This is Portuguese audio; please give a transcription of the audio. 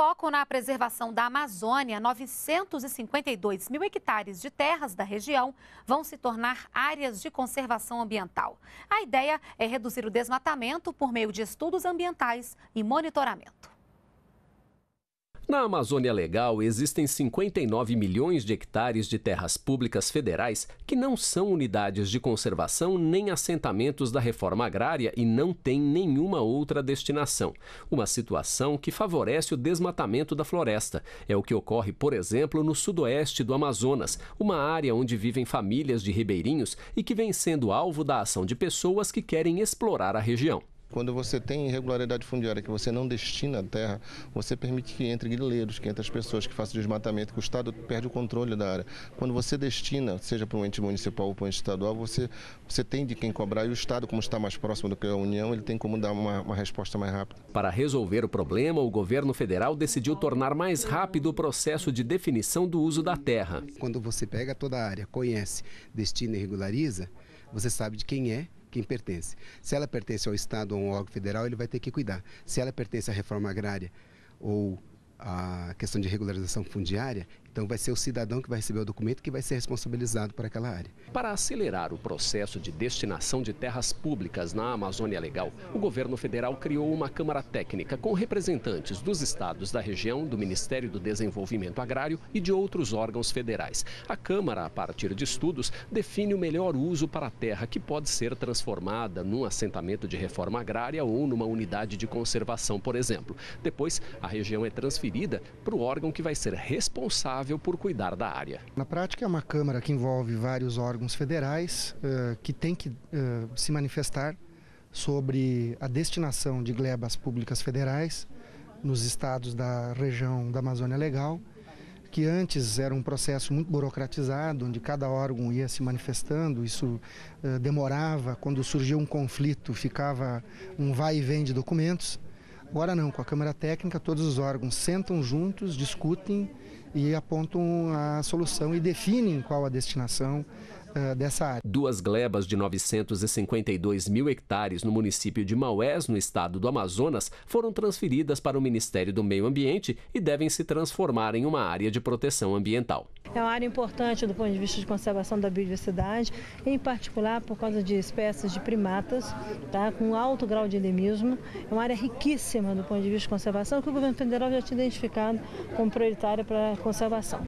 foco na preservação da Amazônia, 952 mil hectares de terras da região vão se tornar áreas de conservação ambiental. A ideia é reduzir o desmatamento por meio de estudos ambientais e monitoramento. Na Amazônia Legal existem 59 milhões de hectares de terras públicas federais que não são unidades de conservação nem assentamentos da reforma agrária e não têm nenhuma outra destinação. Uma situação que favorece o desmatamento da floresta. É o que ocorre, por exemplo, no sudoeste do Amazonas, uma área onde vivem famílias de ribeirinhos e que vem sendo alvo da ação de pessoas que querem explorar a região. Quando você tem irregularidade fundiária que você não destina a terra, você permite que entre grileiros, que entre as pessoas que façam desmatamento, que o Estado perde o controle da área. Quando você destina, seja para um ente municipal ou para um ente estadual, você, você tem de quem cobrar e o Estado, como está mais próximo do que a União, ele tem como dar uma, uma resposta mais rápida. Para resolver o problema, o governo federal decidiu tornar mais rápido o processo de definição do uso da terra. Quando você pega toda a área, conhece, destina e regulariza, você sabe de quem é quem pertence. Se ela pertence ao Estado ou a um órgão federal, ele vai ter que cuidar. Se ela pertence à reforma agrária ou à questão de regularização fundiária, então vai ser o cidadão que vai receber o documento que vai ser responsabilizado por aquela área. Para acelerar o processo de destinação de terras públicas na Amazônia Legal, o governo federal criou uma Câmara Técnica com representantes dos estados da região, do Ministério do Desenvolvimento Agrário e de outros órgãos federais. A Câmara, a partir de estudos, define o melhor uso para a terra que pode ser transformada num assentamento de reforma agrária ou numa unidade de conservação, por exemplo. Depois, a região é transferida para o órgão que vai ser responsável responsável por cuidar da área. Na prática, é uma Câmara que envolve vários órgãos federais uh, que tem que uh, se manifestar sobre a destinação de glebas públicas federais nos estados da região da Amazônia Legal, que antes era um processo muito burocratizado, onde cada órgão ia se manifestando, isso uh, demorava, quando surgia um conflito ficava um vai e vem de documentos. Agora não, com a Câmara Técnica todos os órgãos sentam juntos, discutem e apontam a solução e definem qual a destinação eh, dessa área. Duas glebas de 952 mil hectares no município de Maués, no estado do Amazonas, foram transferidas para o Ministério do Meio Ambiente e devem se transformar em uma área de proteção ambiental. É uma área importante do ponto de vista de conservação da biodiversidade, em particular por causa de espécies de primatas, tá, com alto grau de endemismo. É uma área riquíssima do ponto de vista de conservação, que o governo federal já tinha identificado como prioritária para a conservação.